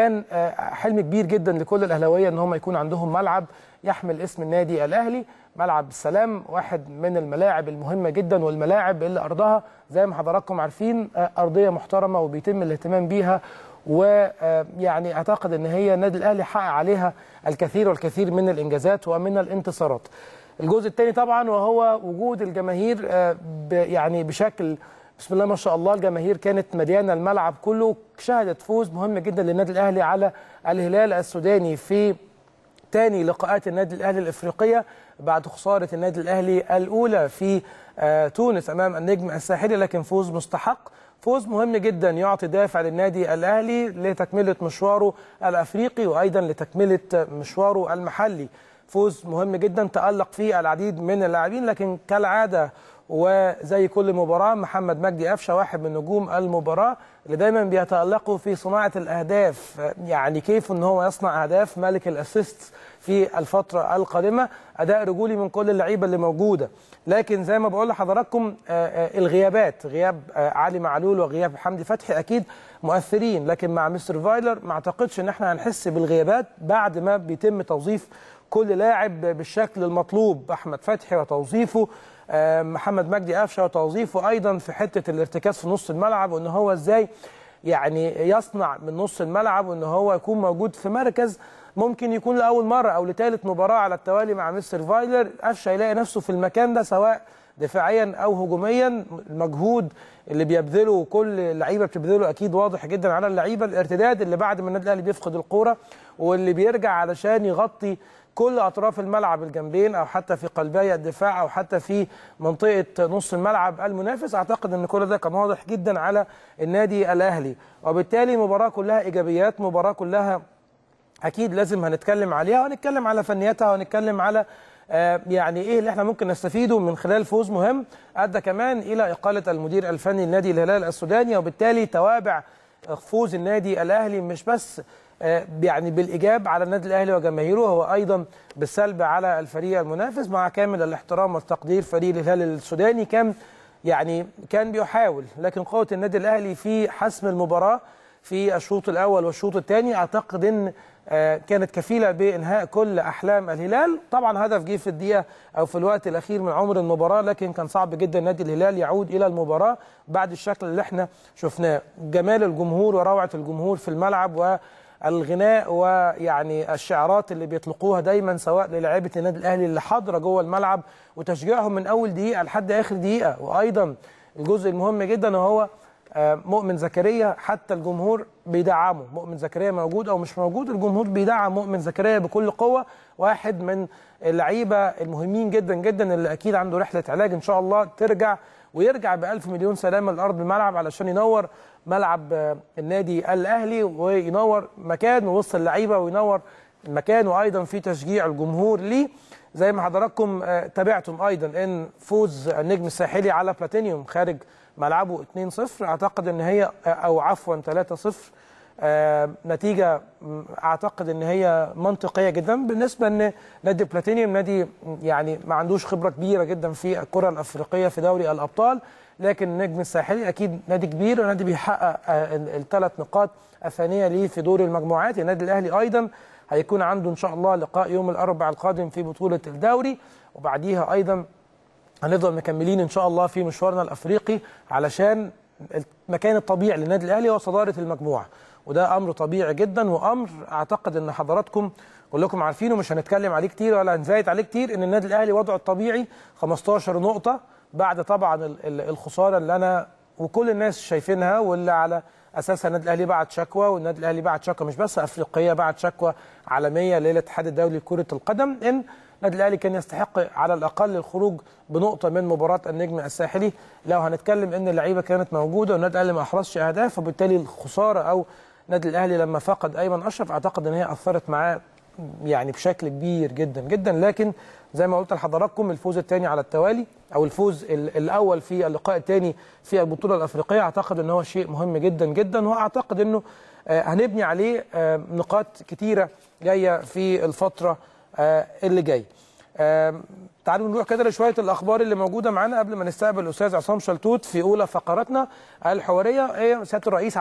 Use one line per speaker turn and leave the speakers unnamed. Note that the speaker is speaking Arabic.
كان آه، حلم كبير جدا لكل الاهلاويه ان هم يكون عندهم ملعب يحمل اسم النادي الاهلي ملعب السلام واحد من الملاعب المهمه جدا والملاعب اللي ارضها زي ما حضراتكم عارفين آه، ارضيه محترمه وبيتم الاهتمام بيها ويعني آه، اعتقد ان هي النادي الاهلي حقق عليها الكثير والكثير من الانجازات ومن الانتصارات الجزء الثاني طبعا وهو وجود الجماهير يعني بشكل بسم الله ما شاء الله الجماهير كانت مليانه الملعب كله شهدت فوز مهم جدا للنادي الاهلي على الهلال السوداني في ثاني لقاءات النادي الاهلي الافريقيه بعد خساره النادي الاهلي الاولى في آه، تونس امام النجم الساحلي لكن فوز مستحق فوز مهم جدا يعطي دافع للنادي الاهلي لتكمله مشواره الافريقي وايضا لتكمله مشواره المحلي فوز مهم جدا تألق فيه العديد من اللاعبين لكن كالعادة وزي كل مباراة محمد مجدي قفشة واحد من نجوم المباراة اللي دايما بيتألقوا في صناعة الأهداف يعني كيف ان هو يصنع أهداف ملك الأسيست في الفترة القادمة أداء رجولي من كل اللعيبة اللي موجودة لكن زي ما بقول لحضراتكم آه، آه، الغيابات غياب آه، علي معلول وغياب حمدي فتحي أكيد مؤثرين لكن مع مستر فايلر ما أعتقدش إن احنا هنحس بالغيابات بعد ما بيتم توظيف كل لاعب بالشكل المطلوب احمد فتحي وتوظيفه آه، محمد مجدي قفشه وتوظيفه ايضا في حته الارتكاز في نص الملعب وان هو ازاي يعني يصنع من نص الملعب وان هو يكون موجود في مركز ممكن يكون لاول مره او لثالث مباراه على التوالي مع مستر فايلر قفشه يلاقي نفسه في المكان ده سواء دفاعيا او هجوميا المجهود اللي بيبذله كل اللعيبه بتبذله اكيد واضح جدا على اللعيبه الارتداد اللي بعد ما النادي الاهلي بيفقد الكوره واللي بيرجع علشان يغطي كل اطراف الملعب الجنبين او حتى في قلبي الدفاع او حتى في منطقه نص الملعب المنافس اعتقد ان كل ده كان واضح جدا على النادي الاهلي وبالتالي مباراه كلها ايجابيات مباراه كلها اكيد لازم هنتكلم عليها وهنتكلم على فنياتها وهنتكلم على آه، يعني ايه اللي احنا ممكن نستفيده من خلال فوز مهم ادى كمان الى اقاله المدير الفني لنادي الهلال السوداني وبالتالي توابع فوز النادي الاهلي مش بس آه، يعني بالايجاب على النادي الاهلي وجماهيره هو ايضا بالسلب على الفريق المنافس مع كامل الاحترام والتقدير فريق الهلال السوداني كان يعني كان بيحاول لكن قوه النادي الاهلي في حسم المباراه في الشوط الأول والشوط الثاني أعتقد أن آه، كانت كفيلة بإنهاء كل أحلام الهلال طبعا هدف جه في الدقيقة أو في الوقت الأخير من عمر المباراة لكن كان صعب جدا نادي الهلال يعود إلى المباراة بعد الشكل اللي احنا شفناه جمال الجمهور وروعة الجمهور في الملعب والغناء ويعني الشعارات اللي بيطلقوها دايما سواء للاعيبه النادي الاهلي اللي حاضره جوه الملعب وتشجيعهم من اول دقيقه لحد اخر دقيقه وايضا الجزء المهم جدا وهو آه، مؤمن زكريا حتى الجمهور بيدعمه مؤمن زكريا موجود او مش موجود الجمهور بيدعم مؤمن زكريا بكل قوه واحد من اللعيبه المهمين جدا جدا اللي اكيد عنده رحله علاج ان شاء الله ترجع ويرجع ب مليون سلامه لارض الملعب علشان ينور ملعب آه، النادي الاهلي وينور مكان وسط اللعيبه وينور المكان وايضا في تشجيع الجمهور ليه زي ما حضراتكم آه، تابعتم ايضا ان فوز النجم الساحلي على بلاتينيوم خارج ملعبه 2-0 اعتقد ان هي او عفوا 3-0 آه، نتيجة أعتقد إن هي منطقية جدا بالنسبة إن نادي بلاتينيوم نادي يعني ما عندوش خبرة كبيرة جدا في الكرة الأفريقية في دوري الأبطال لكن النجم الساحلي أكيد نادي كبير ونادي بيحقق آه، الثلاث نقاط الثانية ليه في دور المجموعات النادي الأهلي أيضا هيكون عنده إن شاء الله لقاء يوم الأربعاء القادم في بطولة الدوري وبعديها أيضا هنفضل مكملين ان شاء الله في مشوارنا الافريقي علشان المكان الطبيعي للنادي الاهلي هو صداره المجموعه وده امر طبيعي جدا وامر اعتقد ان حضراتكم كلكم عارفينه مش هنتكلم عليه كتير ولا هنزايد عليه كتير ان النادي الاهلي وضعه الطبيعي 15 نقطه بعد طبعا الخساره اللي انا وكل الناس شايفينها واللي على اساسها النادي الاهلي بعت شكوى والنادي الاهلي بعت شكوى مش بس افريقيه بعت شكوى عالميه للاتحاد الدولي لكره القدم ان النادي الاهلي كان يستحق على الاقل الخروج بنقطه من مباراه النجم الساحلي لو هنتكلم ان اللعيبه كانت موجوده والنادي الاهلي ما احرزش اهداف وبالتالي الخساره او النادي الاهلي لما فقد ايمن اشرف اعتقد ان هي اثرت معاه يعني بشكل كبير جدا جدا لكن زي ما قلت لحضراتكم الفوز الثاني على التوالي او الفوز الاول في اللقاء الثاني في البطوله الافريقيه اعتقد ان هو شيء مهم جدا جدا واعتقد انه آه، هنبني عليه آه، نقاط كثيره جايه في الفتره آه، اللي جاي تعالوا نروح كده لشويه الاخبار اللي موجوده معانا قبل ما نستقبل الاستاذ عصام شلتوت في اولى فقراتنا الحواريه إيه، سياده الرئيس